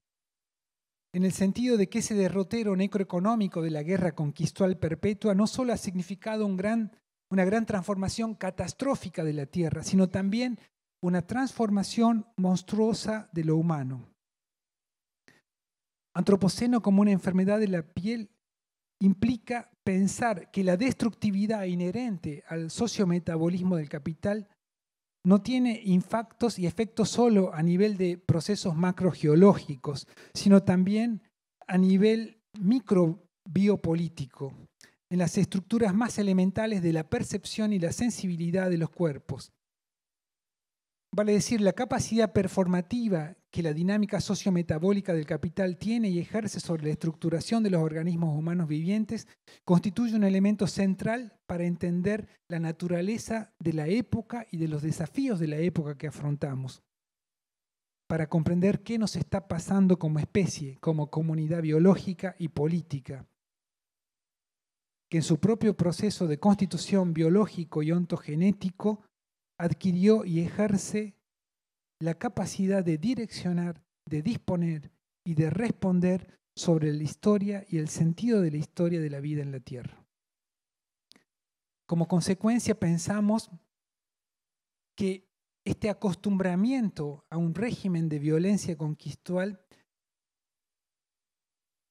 en el sentido de que ese derrotero necroeconómico de la guerra conquistual perpetua no solo ha significado una gran transformación catastrófica de la tierra, sino también una transformación monstruosa de lo humano. Antropoceno como una enfermedad de la piel implica pensar que la destructividad inherente al sociometabolismo del capital no tiene impactos y efectos solo a nivel de procesos macrogeológicos, sino también a nivel microbiopolítico, en las estructuras más elementales de la percepción y la sensibilidad de los cuerpos. Vale decir, la capacidad performativa que la dinámica sociometabólica del capital tiene y ejerce sobre la estructuración de los organismos humanos vivientes, constituye un elemento central para entender la naturaleza de la época y de los desafíos de la época que afrontamos, para comprender qué nos está pasando como especie, como comunidad biológica y política, que en su propio proceso de constitución biológico y ontogenético adquirió y ejerce la capacidad de direccionar, de disponer y de responder sobre la historia y el sentido de la historia de la vida en la Tierra. Como consecuencia pensamos que este acostumbramiento a un régimen de violencia conquistual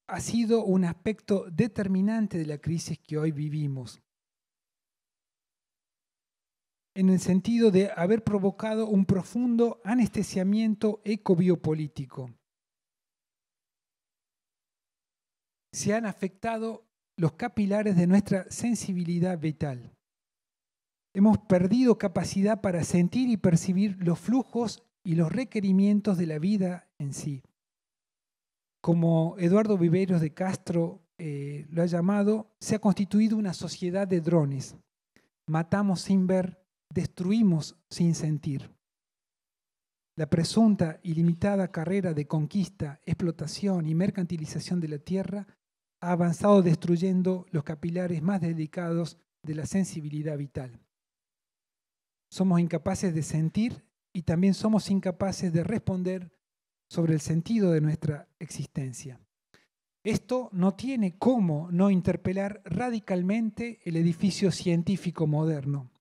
ha sido un aspecto determinante de la crisis que hoy vivimos, en el sentido de haber provocado un profundo anestesiamiento ecobiopolítico. Se han afectado los capilares de nuestra sensibilidad vital. Hemos perdido capacidad para sentir y percibir los flujos y los requerimientos de la vida en sí. Como Eduardo Viveros de Castro eh, lo ha llamado, se ha constituido una sociedad de drones. Matamos sin ver, destruimos sin sentir. La presunta y limitada carrera de conquista, explotación y mercantilización de la tierra ha avanzado destruyendo los capilares más delicados de la sensibilidad vital. Somos incapaces de sentir y también somos incapaces de responder sobre el sentido de nuestra existencia. Esto no tiene cómo no interpelar radicalmente el edificio científico moderno,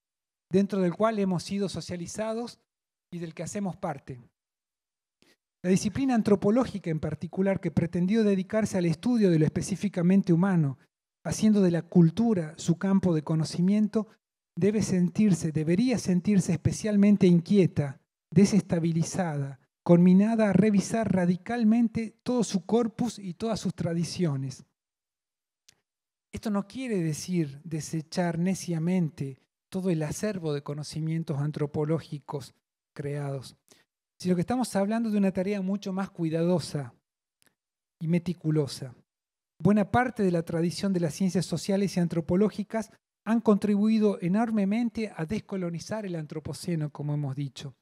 dentro del cual hemos sido socializados y del que hacemos parte. La disciplina antropológica en particular, que pretendió dedicarse al estudio de lo específicamente humano, haciendo de la cultura su campo de conocimiento, debe sentirse, debería sentirse especialmente inquieta, desestabilizada, conminada a revisar radicalmente todo su corpus y todas sus tradiciones. Esto no quiere decir desechar neciamente todo el acervo de conocimientos antropológicos creados, sino que estamos hablando de una tarea mucho más cuidadosa y meticulosa. Buena parte de la tradición de las ciencias sociales y antropológicas han contribuido enormemente a descolonizar el antropoceno, como hemos dicho,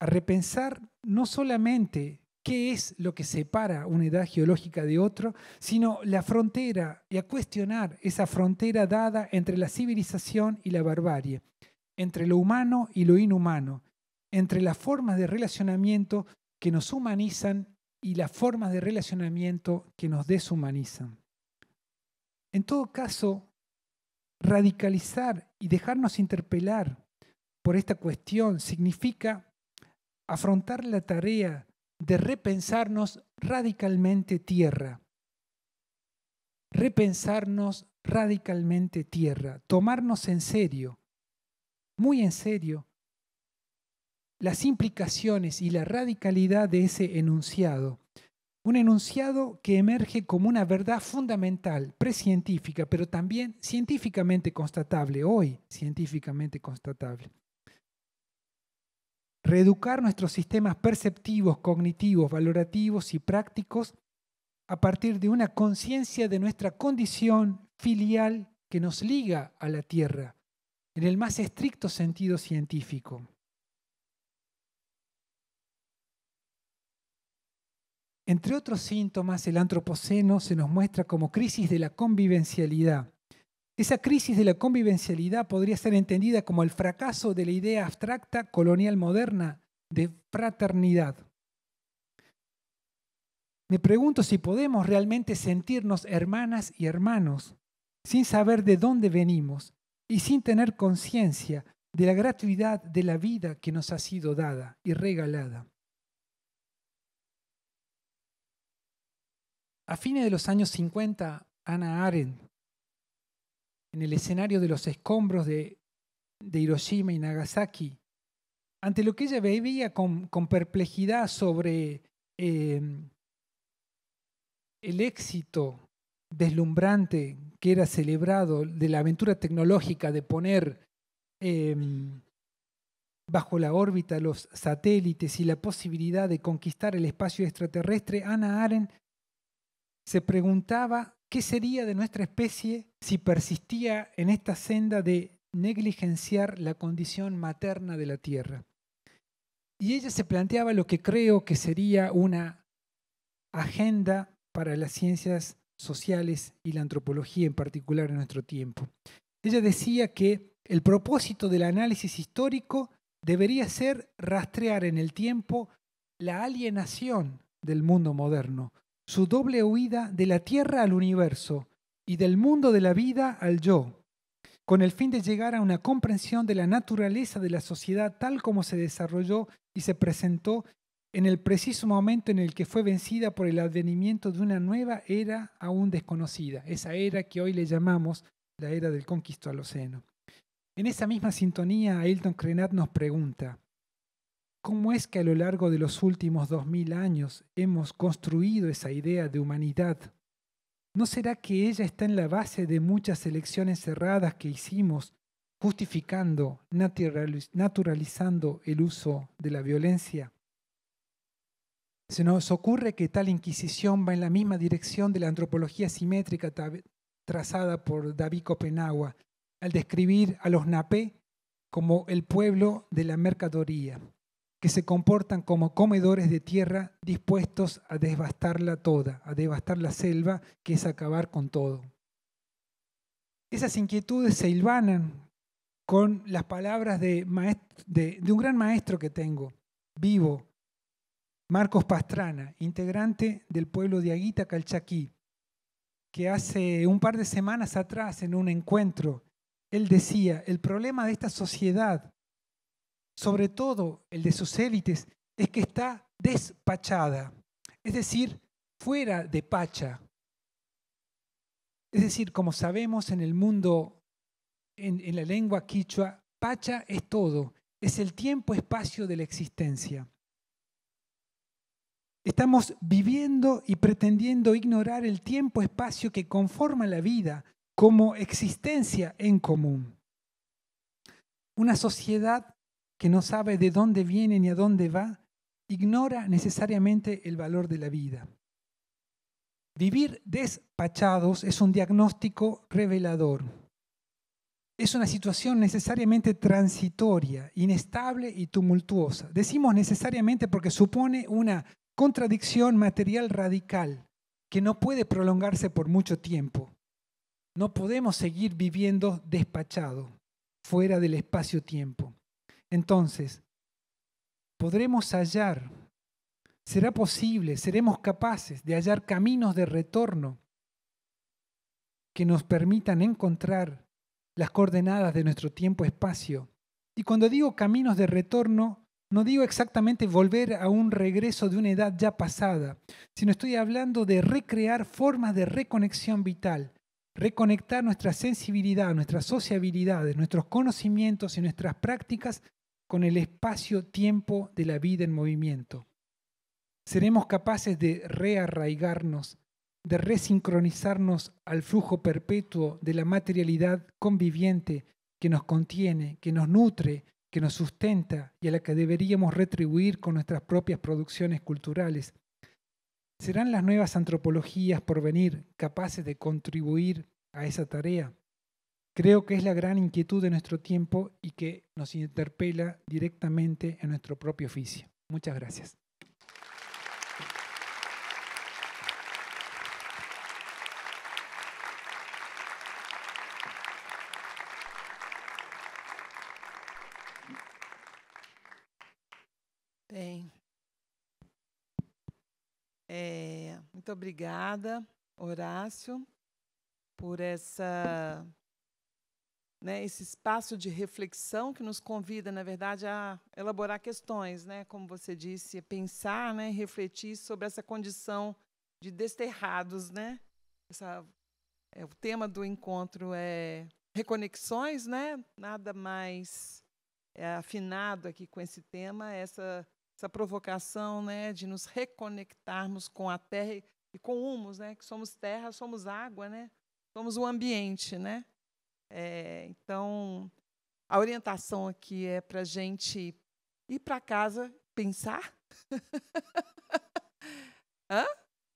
a repensar no solamente qué es lo que separa una edad geológica de otra, sino la frontera y a cuestionar esa frontera dada entre la civilización y la barbarie, entre lo humano y lo inhumano, entre las formas de relacionamiento que nos humanizan y las formas de relacionamiento que nos deshumanizan. En todo caso, radicalizar y dejarnos interpelar por esta cuestión significa afrontar la tarea de repensarnos radicalmente tierra. Repensarnos radicalmente tierra, tomarnos en serio, muy en serio, las implicaciones y la radicalidad de ese enunciado. Un enunciado que emerge como una verdad fundamental, prescientífica, pero también científicamente constatable, hoy científicamente constatable reeducar nuestros sistemas perceptivos, cognitivos, valorativos y prácticos a partir de una conciencia de nuestra condición filial que nos liga a la Tierra, en el más estricto sentido científico. Entre otros síntomas, el antropoceno se nos muestra como crisis de la convivencialidad, esa crisis de la convivencialidad podría ser entendida como el fracaso de la idea abstracta colonial moderna de fraternidad. Me pregunto si podemos realmente sentirnos hermanas y hermanos sin saber de dónde venimos y sin tener conciencia de la gratuidad de la vida que nos ha sido dada y regalada. A fines de los años 50, Ana Arendt en el escenario de los escombros de, Hiroshima y Nagasaki, ante lo que ella veía con, perplejidad sobre em, el éxito deslumbrante que era celebrado de la aventura tecnológica de poner em, bajo la órbita los satélites y la posibilidad de conquistar el espacio extraterrestre, Ana Aren se preguntaba ¿Qué sería de nuestra especie si persistía en esta senda de negligenciar la condición materna de la Tierra? Y ella se planteaba lo que creo que sería una agenda para las ciencias sociales y la antropología en particular en nuestro tiempo. Ella decía que el propósito del análisis histórico debería ser rastrear en el tiempo la alienación del mundo moderno, su doble huida de la tierra al universo y del mundo de la vida al yo, con el fin de llegar a una comprensión de la naturaleza de la sociedad tal como se desarrolló y se presentó en el preciso momento en el que fue vencida por el advenimiento de una nueva era aún desconocida, esa era que hoy le llamamos la era del océano. En esa misma sintonía, Ailton Crenat nos pregunta, ¿Cómo es que a lo largo de los últimos dos mil años hemos construido esa idea de humanidad? ¿No será que ella está en la base de muchas elecciones cerradas que hicimos, justificando, naturalizando el uso de la violencia? Se nos ocurre que tal inquisición va en la misma dirección de la antropología simétrica trazada por David Copenagua al describir a los napé como el pueblo de la mercadoría que se comportan como comedores de tierra dispuestos a devastarla toda, a devastar la selva, que es acabar con todo. Esas inquietudes se hilvanan con las palabras de, de un gran maestro que tengo, vivo, Marcos Pastrana, integrante del pueblo de Aguita Calchaquí, que hace un par de semanas atrás en un encuentro, él decía, el problema de esta sociedad sobre todo el de sus élites, es que está despachada, es decir, fuera de pacha. Es decir, como sabemos en el mundo, en, la lengua quichua, pacha es todo, es el tiempo-espacio de la existencia. Estamos viviendo y pretendiendo ignorar el tiempo-espacio que conforma la vida como existencia en común. Una sociedad que no sabe de dónde viene ni a dónde va, ignora necesariamente el valor de la vida. Vivir despachados es un diagnóstico revelador. Es una situación necesariamente transitoria, inestable y tumultuosa. Decimos necesariamente porque supone una contradicción material radical que no puede prolongarse por mucho tiempo. No podemos seguir viviendo despachado, fuera del espacio-tiempo. Entonces, ¿podremos hallar? ¿Será posible? ¿Seremos capaces de hallar caminos de retorno que nos permitan encontrar las coordenadas de nuestro tiempo-espacio? Y cuando digo caminos de retorno, no digo exactamente volver a un regreso de una edad ya pasada, sino estoy hablando de recrear formas de reconexión vital, reconectar nuestra sensibilidad, nuestras sociabilidades, nuestros conocimientos y nuestras prácticas con el espacio-tiempo de la vida en movimiento. Seremos capaces de rearraigarnos, de resincronizarnos al flujo perpetuo de la materialidad conviviente que nos contiene, que nos nutre, que nos sustenta y a la que deberíamos retribuir con nuestras propias producciones culturales. ¿Serán las nuevas antropologías por venir capaces de contribuir a esa tarea? Creo que es la gran inquietud de nuestro tiempo y que nos interpela directamente en nuestro propio oficio. Muchas gracias. muito obrigada, Horácio, por essa né, esse espaço de reflexão que nos convida, na verdade, a elaborar questões, né, como você disse, pensar, né, refletir sobre essa condição de desterrados, né? Essa, é, o tema do encontro é reconexões, né? Nada mais é, afinado aqui com esse tema, é essa essa provocação, né, de nos reconectarmos com a terra e com humus, né, que somos terra, somos água, né? Somos o ambiente, né? É, então, a orientação aqui é para a gente ir para casa pensar. <laughs> Hã?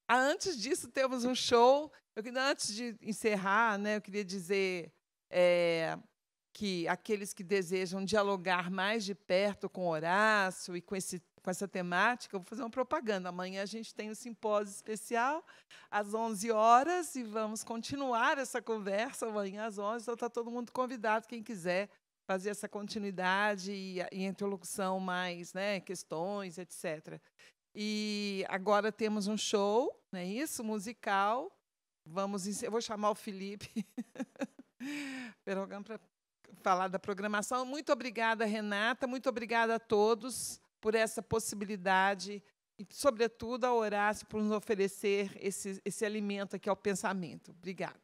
Ah, antes disso, temos um show. Eu, antes de encerrar, né, eu queria dizer é, que aqueles que desejam dialogar mais de perto com Horácio e com esse com essa temática, eu vou fazer uma propaganda. Amanhã a gente tem um simpósio especial às 11 horas e vamos continuar essa conversa amanhã às 11. Então está todo mundo convidado, quem quiser fazer essa continuidade e, e interlocução mais, né, questões, etc. E agora temos um show, não é isso? Musical. Vamos, eu vou chamar o Felipe <laughs> para falar da programação. Muito obrigada, Renata. Muito obrigada a todos por essa possibilidade e, sobretudo, a Horácio por nos oferecer esse, esse alimento aqui ao pensamento. Obrigada.